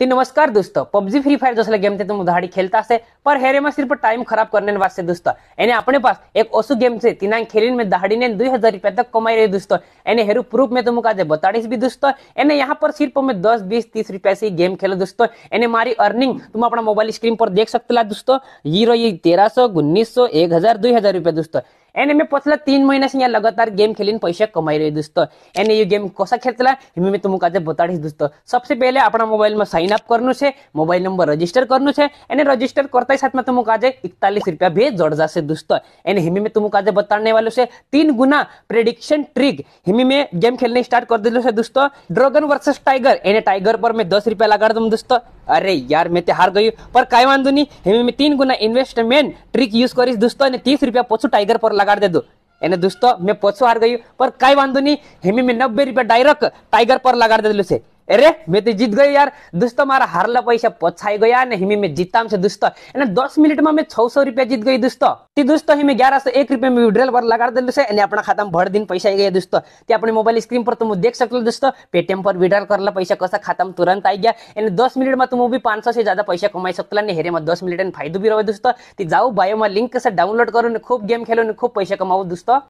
ती नमस्कार दोस्तों पबजी फ्री फायर जसला गेम थे तुम धाड़ी खेलता से पर हेरे में सिर्फ टाइम खराब करने वास्ते दोस्तों यानी अपने पास एक ओसु गेम से तीना खेलिन में दहाड़ी ने दुई हजार रुपया तक कमाई रही दोस्तों यानी हेरू प्रूफ में तुमको आज बताड़ीस भी दोस्तों यानी यहाँ पर सिर्फ मैं दस बीस तीस रुपया से गेम खेलो दोस्तों यानी मारी अर्निंग तुम अपना मोबाइल स्क्रीन पर देख सकते दोस्तों ये रही तेरह सौ उन्नीस सौ एक हजार दुई हजार रुपया दोस्तों એને मी पसला तीन महिन्यासिंग लगातार गेम खेली पैसा कमाई रही दोस्तों एंड ये गेम कोसा खेलता है मैं तुमको आज बताड़ीस दोस्तों सबसे पहले अपना मोबाइल में साइन अप करनु है मोबाइल नंबर रजिस्टर करनु है एंड रजिस्टर करता ही साथ में तुमको आज इकतालीस रुपया भी जोड़ जासे दोस्तों एंड हिमी में तुमको आज बताने वालों से तीन गुना प्रेडिक्शन ट्रिक हिमी में गेम खेलने स्टार्ट कर दिलो है दोस्तों ड्रैगन वर्सेस टाइगर एने टाइगर पर मैं दस रुपया लगा दूँ दोस्तों अरे यार मैं तो हार गई पर कई वांधो नहीं हिमी में तीन गुना इन्वेस्टमेंट ट्रिक यूज करीस दोस्तों तीस रुपया पोचू टाइगर पर लगा લગાડ દેજો એને દોસ્તો મેં પોછો હાર ગયું પર કાંઈ વાંધો નહીં હેમી મેં નબ્બે રૂપિયા ડાયરેક્ટ ટાઈગર પર લગાડ દેલું છે अरे मैं तो जीत गयो यार दोस्त मारा हारला पैसा पछाई गया ने हिमी में जीताम से दोस्त दस मिनट में मैं छौ सौ रुपया जीत गई दोस्त ती दोस्त हिमी ग्यारह सौ एक रुपया में विड्रॉल पर लगा दिल से अपना खाता में भर दिन पैसा आ गया दोस्त ते अपने मोबाइल स्क्रीन पर तुम तो देख सकते दोस्त पेटीएम पर विड्रॉल करला पैसा कसा खाता में तुरंत आई गया एंड दस मिनट तो में तुम भी पांच सौ से ज्यादा पैसा कमाई सकता ने हेरे में दस मिनट में भी रहो दोस्त ती जाओ बायो में लिंक कसा डाउनलोड करो खूब गेम खेलो ने खूब पैसा कमाओ दोस्त